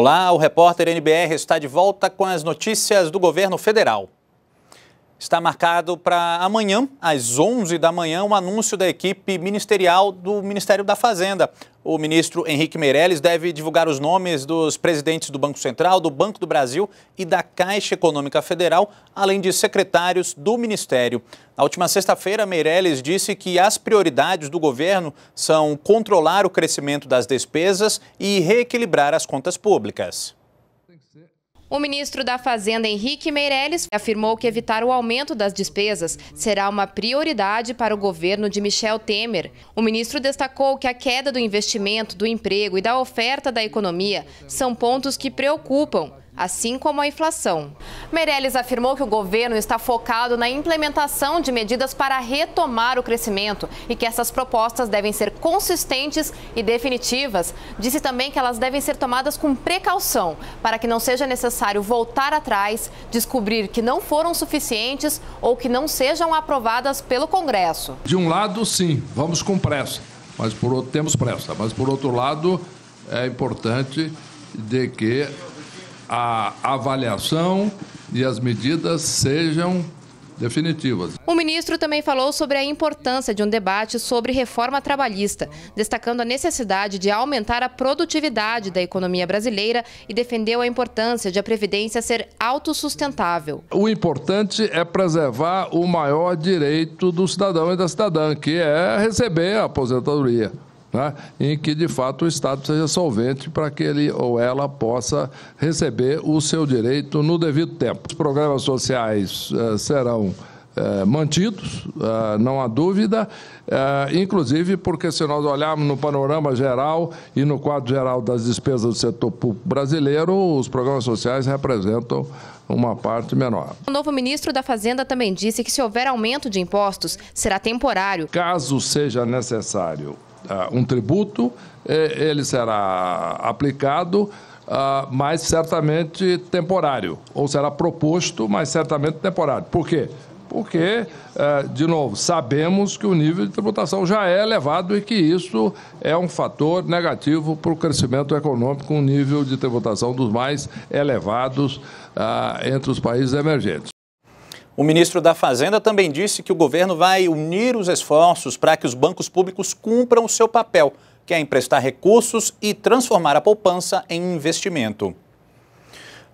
Olá, o repórter NBR está de volta com as notícias do governo federal. Está marcado para amanhã, às 11 da manhã, o um anúncio da equipe ministerial do Ministério da Fazenda. O ministro Henrique Meirelles deve divulgar os nomes dos presidentes do Banco Central, do Banco do Brasil e da Caixa Econômica Federal, além de secretários do ministério. Na última sexta-feira, Meirelles disse que as prioridades do governo são controlar o crescimento das despesas e reequilibrar as contas públicas. O ministro da Fazenda, Henrique Meirelles, afirmou que evitar o aumento das despesas será uma prioridade para o governo de Michel Temer. O ministro destacou que a queda do investimento, do emprego e da oferta da economia são pontos que preocupam assim como a inflação. Meirelles afirmou que o governo está focado na implementação de medidas para retomar o crescimento e que essas propostas devem ser consistentes e definitivas. Disse também que elas devem ser tomadas com precaução, para que não seja necessário voltar atrás, descobrir que não foram suficientes ou que não sejam aprovadas pelo Congresso. De um lado, sim, vamos com pressa, mas por outro temos pressa, mas por outro lado, é importante de que a avaliação e as medidas sejam definitivas. O ministro também falou sobre a importância de um debate sobre reforma trabalhista, destacando a necessidade de aumentar a produtividade da economia brasileira e defendeu a importância de a Previdência ser autossustentável. O importante é preservar o maior direito do cidadão e da cidadã, que é receber a aposentadoria né, em que de fato o Estado seja solvente para que ele ou ela possa receber o seu direito no devido tempo. Os programas sociais eh, serão eh, mantidos, eh, não há dúvida, inclusive porque se nós olharmos no panorama geral e no quadro geral das despesas do setor público brasileiro, os programas sociais representam uma parte menor. O novo ministro da Fazenda também disse que se houver aumento de impostos, será temporário. Caso seja necessário ah, um tributo, ele será aplicado, ah, mas certamente temporário, ou será proposto, mas certamente temporário. Por quê? Porque, eh, de novo, sabemos que o nível de tributação já é elevado e que isso é um fator negativo para o crescimento econômico, um nível de tributação dos mais elevados ah, entre os países emergentes. O ministro da Fazenda também disse que o governo vai unir os esforços para que os bancos públicos cumpram o seu papel, que é emprestar recursos e transformar a poupança em investimento.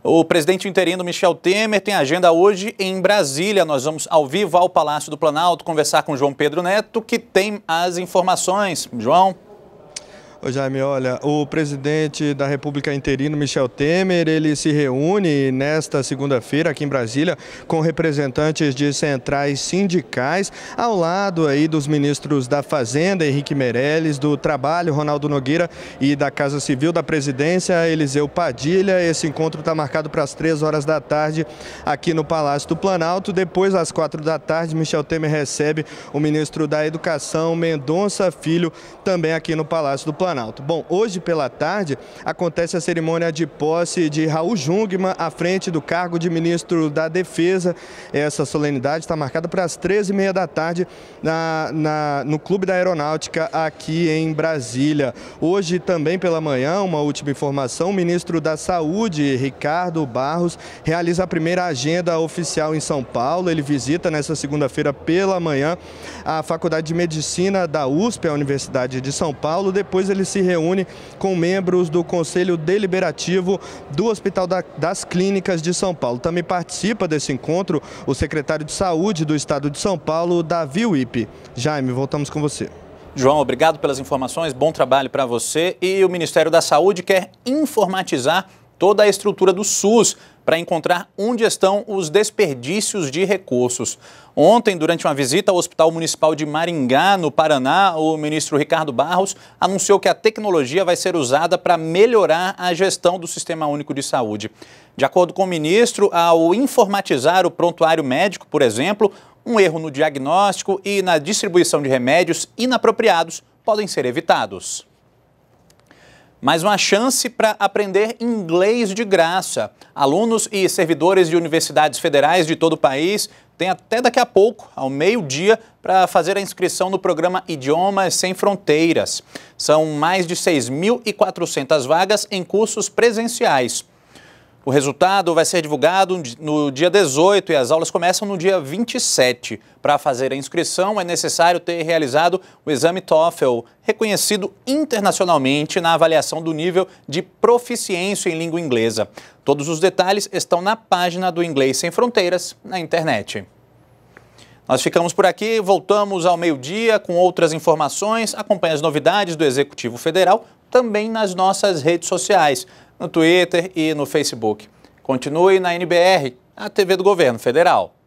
O presidente interino Michel Temer tem agenda hoje em Brasília. Nós vamos ao vivo ao Palácio do Planalto conversar com João Pedro Neto, que tem as informações. João. Ô Jaime, olha, o presidente da República interino, Michel Temer, ele se reúne nesta segunda-feira aqui em Brasília com representantes de centrais sindicais, ao lado aí dos ministros da Fazenda, Henrique Meirelles, do Trabalho, Ronaldo Nogueira e da Casa Civil da Presidência, Eliseu Padilha. Esse encontro está marcado para as três horas da tarde aqui no Palácio do Planalto. Depois, às quatro da tarde, Michel Temer recebe o ministro da Educação, Mendonça Filho, também aqui no Palácio do Planalto. Planalto. Bom, hoje pela tarde acontece a cerimônia de posse de Raul Jungmann à frente do cargo de ministro da Defesa. Essa solenidade está marcada para as 13h30 da tarde na, na, no Clube da Aeronáutica aqui em Brasília. Hoje também pela manhã, uma última informação, o ministro da Saúde, Ricardo Barros, realiza a primeira agenda oficial em São Paulo. Ele visita nessa segunda-feira pela manhã a Faculdade de Medicina da USP, a Universidade de São Paulo. Depois ele se reúne com membros do Conselho Deliberativo do Hospital das Clínicas de São Paulo. Também participa desse encontro o secretário de Saúde do Estado de São Paulo, Davi Wipe. Jaime, voltamos com você. João, obrigado pelas informações, bom trabalho para você. E o Ministério da Saúde quer informatizar toda a estrutura do SUS para encontrar onde estão os desperdícios de recursos. Ontem, durante uma visita ao Hospital Municipal de Maringá, no Paraná, o ministro Ricardo Barros anunciou que a tecnologia vai ser usada para melhorar a gestão do Sistema Único de Saúde. De acordo com o ministro, ao informatizar o prontuário médico, por exemplo, um erro no diagnóstico e na distribuição de remédios inapropriados podem ser evitados mais uma chance para aprender inglês de graça. Alunos e servidores de universidades federais de todo o país têm até daqui a pouco, ao meio-dia, para fazer a inscrição no programa Idiomas Sem Fronteiras. São mais de 6.400 vagas em cursos presenciais. O resultado vai ser divulgado no dia 18 e as aulas começam no dia 27. Para fazer a inscrição, é necessário ter realizado o exame TOEFL, reconhecido internacionalmente na avaliação do nível de proficiência em língua inglesa. Todos os detalhes estão na página do Inglês Sem Fronteiras na internet. Nós ficamos por aqui, voltamos ao meio-dia com outras informações. Acompanhe as novidades do Executivo Federal também nas nossas redes sociais no Twitter e no Facebook. Continue na NBR, a TV do Governo Federal.